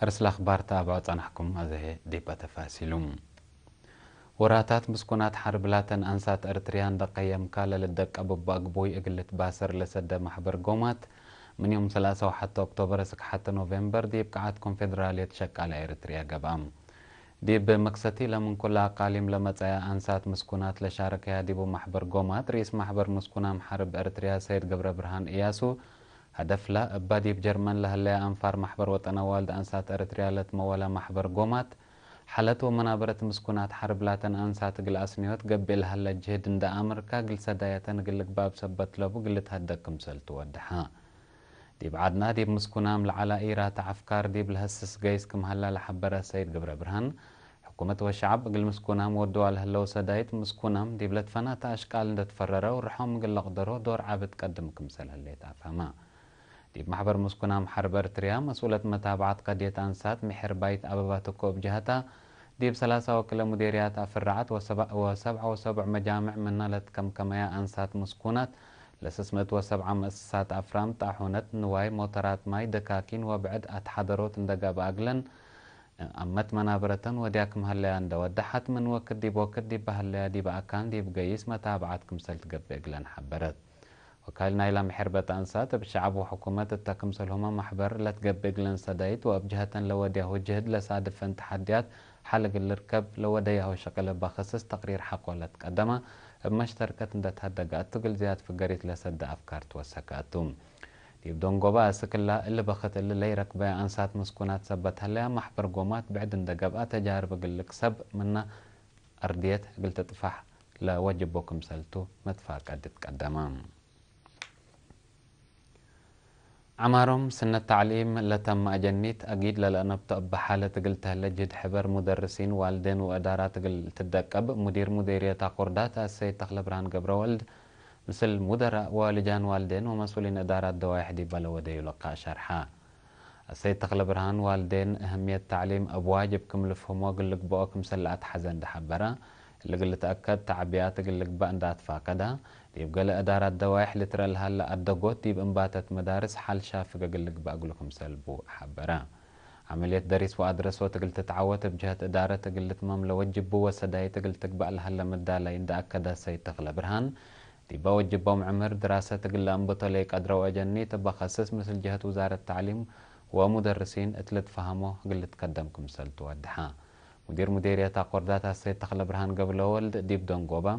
أرسل أخبارتا بعطنحكم هذه ديبا تفاسيلوم وراታት مسكونات حربلاتن أنسات أرتريان دقيم كالا للدق أبب أقبوي أقلت باسر لسد محبر قومات من يوم 31 أكتوبر سك حتى نوفمبر ديب قعد كونفدرالية شك على إرتريا قبام ديب مكستي لمن كل أقاليم لمتايا أنسات مسكونات لشاركها ديبو محبر قومات رئيس محبر مسكونام حرب إرتريا سيد قبر برهان إياسو هدف لا أبادي بجرمن لهلا أنفار محبر وطنوال أنسات أرتريا لتمولا محبر قومات حلت ومنابرة مسكونات حرب لاتن أنسات قل أسنيوت قبل هلا جهد اند أمريكا قل سدايتن قل باب سبت لبو قل تهدكم سلت ودحا دي عدنا ديب مسكونام لعلى إيرات عفكار دي لهسس قيس كم هلا لحبرة سيد قبر برهن حكومة والشعب قل مسكونام ودوا لهلو وسدايت مسكونام ديب لتفنا أشكال اند تفرروا ورحوم قل لقدروا دور عابد قدمكم سلهليت أفهمها دي محبر مسكنام حربر تريا مسؤولة متابعات قدية أنسات محر بيت أبابات كوب جهتا دي بسلاسة وكل مديريات أفرعات وسبع وسبع وسبع مجامع من نالت كم كمية أنسات مسكونات لسسمت وسبع مسات أفرام تاحونت نواي موترات ماي دكاكين وبعد أتحضروت اندقا باقلن أمت منابرة وديك مهلية عند ودحت من وكد دي بوكد دي بهلية دي بأكان دي بقيس متابعات كمسلت قبل حبرت وكالنا نايلا محربة أنسات بشعب وحكومات التكمسل هما محبر لا تقبق لن سدايت وأبجهة لوديه وجهد لساد فان تحديات حلق الركب لوديه وشقل بخصص تقرير حق ولا تقدمه بمشتركة اندتهدق أتقل زياد فقريت لسد أفكار توسكاتهم ديب دون قوبا أسكلا اللي بخط اللي لي ركبة أنسات مسكونات سبتها لها محبر قومات بعد اندقبقة تجارب لك سب منا أرديت قلت لا وجبكم سلتو متفاق قد تقدمه عمارهم سن التعليم لتم أجنيت أجيد لأن بتقب حالة تقل تهلجد حبر مدرسين والدين وإدارات قلت الدكب مدير مديرية قردات السيد تخلب ران قبر والد مثل مدراء والجان والدين ومسؤولين إدارات دوايح دي بلا ودي يلقى شرحا السيد تخلب ران والدين أهمية تعليم أبواجب كم لفهم وقل لك بوكم سلعت حزن دحبرة اللي قلت أكد تعبيات قل لك دات فاقدها طيب گل أدار الدوايح لترال هلا الدقوت طيب انباتت مدارس حل شاف قال باقل بأقولكم سلبو عملیت حبرا عملية دريس وأدرس وتقل تتعوت بجهة إدارة تقلت تقل تمام و سدای تقلت تقبأ هلا مدالا يندا أكدا سيتغلى برهان وجب وجبهم عمر دراسة تقل ادرا و أدرو أجني خصص مثل جهت وزارت تعلیم و مدرسین اتلت فهمه قلت کم سلتو ادحا مدیر مدیریت قردات السيد تخلى برهان قبل ولد دنگو با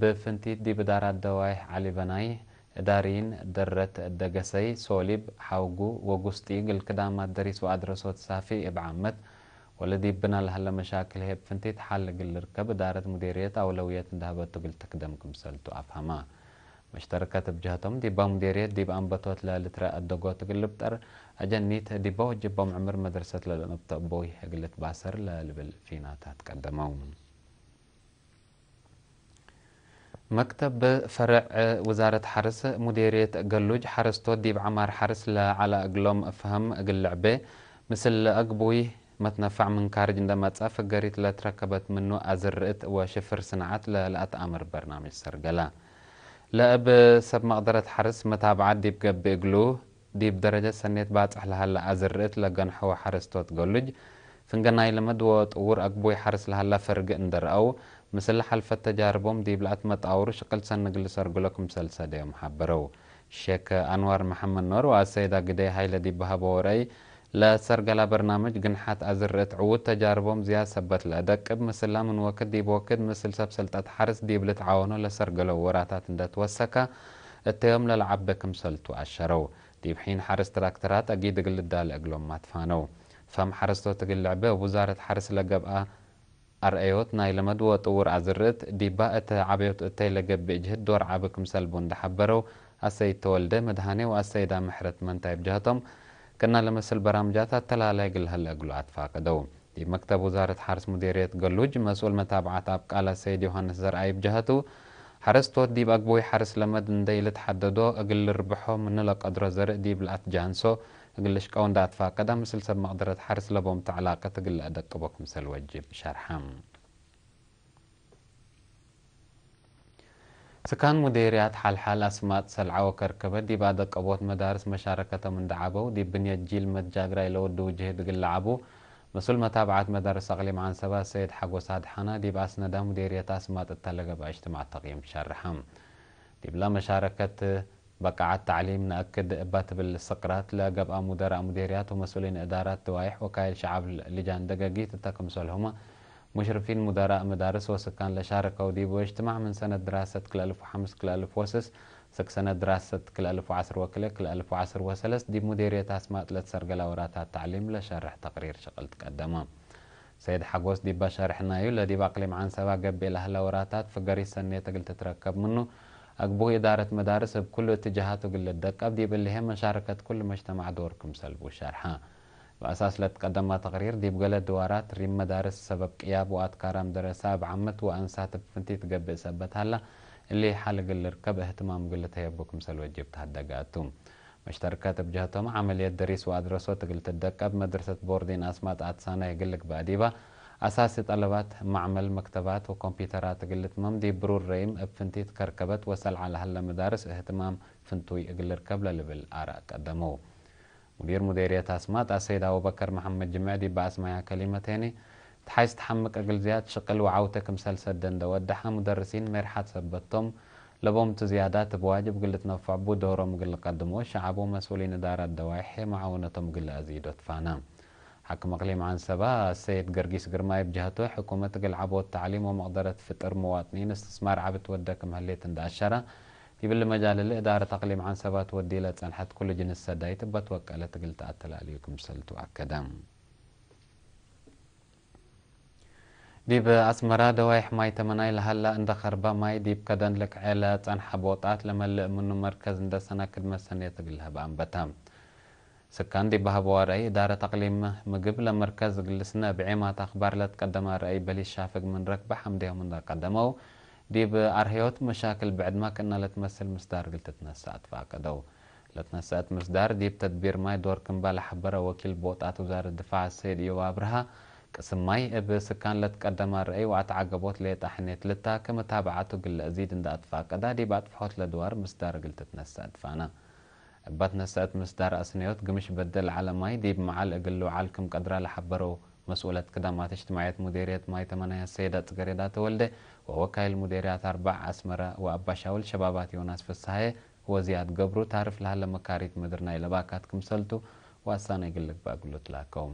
ብፍንቲት ዲብዳራት ደዋይሕ ዓሊበናይ ዳሪን ደረት ደገሰይ ሶሊብ ሓውጉ ወጉስጢ ግልክዳማት ደሪስ ወኣድረሶ ተሳፊ እብዓመት ወለዲ ብና ላሃለ መሻክል ሄብ ፍንቲት ሓል ግል ርከብ ዳረት ሙዴርየት ኣውለውየት እንዳሃበቱ ግል ትክደም ክምሰልቱ ኣፍሃማ مشتركات بجهتهم دي بام ديريت دي بام بتوت لالترا الدقوت قلبتر أجنيت دي بوجب بام عمر مدرسة للنبتة بوي قلت باسر للبل فينا تتقدمون مكتب فرع وزارة حرس مديرية قلوج حرس تودي عمار حرس على أقلوم أفهم أقل لعبة مثل أقبوي متنفع من كارج عندما تسافق قريت لا تركبت منه أزرقت وشفر صناعات لأتأمر برنامج سرقلا لا أب سب مقدرة حرس متابعة ديب قب قلو ديب درجة سنيت باطح لها لأزرقت لقنحو حرس توت قلوج فنقناي لمد وطور أقبوي حرس لها لا فرق أو مسلح تجاربهم ምስሊ ሓልፈት ተጃርቦም ዘይብልኣት መጣውሩ ሽቅልሰን ንግሊ ሰርጉለኩም ሰልሰ ድዮም ሓበረው ሼክ ኣንዋር መሐመድ ኖር ወኣሰይዳ ግደይ ሃይለ ዲባሃቦ ወረይ لسرقلا برنامج جنحات أزرت عود تجاربهم زيادة سبت لأدق مثل من وقت دي بوقت مثل سبسلطة حرس دي بلت عاونو لسرقلا وراتات اندات وسكا التيوم للعب بكم سلتو أشرو دي بحين حرس تراكترات أجيد قل الدال أقلوم ما تفانو فم حرستو تقل لعبة وزارة حرس لقبقى ኣርኣዮት ናይ ለመድዎ ጥውር ኣዝርእ ዲባ እቲ ዓበዮት እተይ ለገብእ ጅህድ ዶርዓ ብክምሰልቡ እንዳሓበረው ኣሰይ ተወልደ መድሃኔው ኣሰይዳ ምሕረት መንታይ ብጃህቶም ከና ለመስል በራምጃታት ተላላይ ግልህል እግሉ ኣትፋቅደው መክተቡ ዛረት ሓርስ ሙዴርት ገሉጅ መስኡል መታብዓት ኣብ ቃል ኣሰይድ ዮሃንስ ዘርኣይ ብጃህቱ ሓረስቶት ዲብ ኣግቦይ ሓርስ ለመድ እንደይ ልትሓደዶ እግል ርብሖ ምንለቀድሮ ዘርኢ ዲብ ልኣትጃንሶ قلش كون دات فاقدا مسل سب مقدرة حرس لبوم تعلاقة تقل أدق بوك مسل وجب شرحم سكان مديريات حال حال أسمات سلعة وكركبة دي بعد قبوت مدارس مشاركة من دعبو دي بنية جيل متجاقرة لو دو جهد قل لعبو مسؤول متابعة مدارس أغلي عن سبا سيد حق وساد حنا دي بأسنا دا مديريات أسمات التلقى باجتماع تقييم شرحم دي بلا مشاركة بقى تعليم نأكد نأكد بالسقرات لا لقباء مدراء مديريات ومسؤولين إدارات توايح وكايل شعب لجان دقاقي تتاكم سؤالهما مشرفين مدراء مدارس وسكان لشارقة وديب واجتماع من سنة دراسة كل ألف وحمس كل ألف وسس سك سنة دراسة كل ألف وعسر وكل كل ألف وعسر وسلس دي مديرية أسماء ثلاث سرقلة وراتها التعليم لشرح تقرير شغلت الدمام سيد حقوس ديبا شارحنايو لدي أقليم عن سبا قبي لهلا وراتات فقري السنية تقل تتركب منه أقبو إدارة مدارس بكل اتجاهات وقل الدك أبدي باللي هم مشاركة كل مجتمع دوركم سلبو شارحا بأساس لتقدم تقرير دي بقل الدوارات ريم مدارس سبب قياب وقات كارام درسا بعمت وأنسات بفنتي تقبئ سبت هلا اللي حال قل ركب اهتمام قل تهيبكم سلو جبت هدقاتهم مشتركات بجهتهم عملية دريس وادرسو تقل تدقة بمدرسة بوردين أسمات أتسانا يقلك بأديبا أساسي طلبات معمل مكتبات وكمبيوترات قلت مم دي برور ريم بفنتي تكركبت وسل على هلا مدارس اهتمام فنتوي قل ركب لبل آراء قدموه مدير مديرية أسمات السيد أبو بكر محمد جمع جمادي بأسمايا تاني تحيس تحمك أقل زياد شقل وعوتك مسلسل دند ودحا مدرسين مرحة سبتهم لبوم تزيادات بواجب قلت نفع بو دورهم قل قدموه شعبو مسؤولين إدارة دوايح معاونتهم قل أزيدو تفانام حكم أقليم سبا السيد قرقيس قرماي بجهته حكومة قل عبو التعليم ومقدرة فطر مواطنين استثمار عبت ودك مهليت انداشرة بل مجال الإدارة تقليم سبا تودي لتنحت كل جنس سداي سدايت بتوكلت قلت عليكم سلتو أكدام ዲብ ኣስመራ ደዋይ ሕማይ ተመናይ ላሃላ እንደ ኸርባ ማይ ዲብ ከደን ልክዕለ ጸንሐ ቦጣት ለመልእ ምኑ መርከዝ እንደ ሰናክድ መሰን የትግልህብ ኣንበታ سكان دي بهبوا رأي دار تقليم مجب مركز جلسنا بعيمة أخبار لا تقدم رأي بلي شافق من رك بحمد يوم دا قدمه دي بأرهيوت مشاكل بعد ما كنا لتمثل مصدر قلت تنسى أدفع كدو لتنسى مصدر دي بتدبير ماي دور كمبال حبرة وكيل بوت وزارة الدفاع السيد يوابرها قسم ماي بسكان لا تقدم رأي وعتعجبوت ليت أحنيت لتاك كمتابعته قل أزيد إن دا أدفع كدا دي بعد فحوت لدوار مصدر قلت تنسى أدفعنا سات مستار اسنيوت قمش بدل على ዓለማይ ዲብ መዓል እግሉ ዓልክም ቀድራ ለሓበሮ مسؤولة خدمات اجتماعيات مديرية ماي يتمنى السيدة تقريدا تولد ووكاي المديريات أربع أسمرة وأبا شاول شبابات يوناس في الصحية وزياد قبرو تعرف لها لما كاريت مدرنا إلى باكات كمسلتو وأسانا يقلك باقلت لكم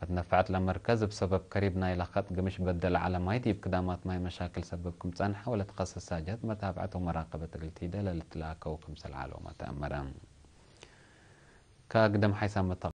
متنفعت لمركز بسبب قريبنا إلى خط قمش بدل على ما يتيب كدامات ماي مشاكل سببكم تنحى ولا تخصص ساجات متابعته مراقبة قلتي دلالة لتلاكوكم سلعة وما تأمران كقدم حيث مطر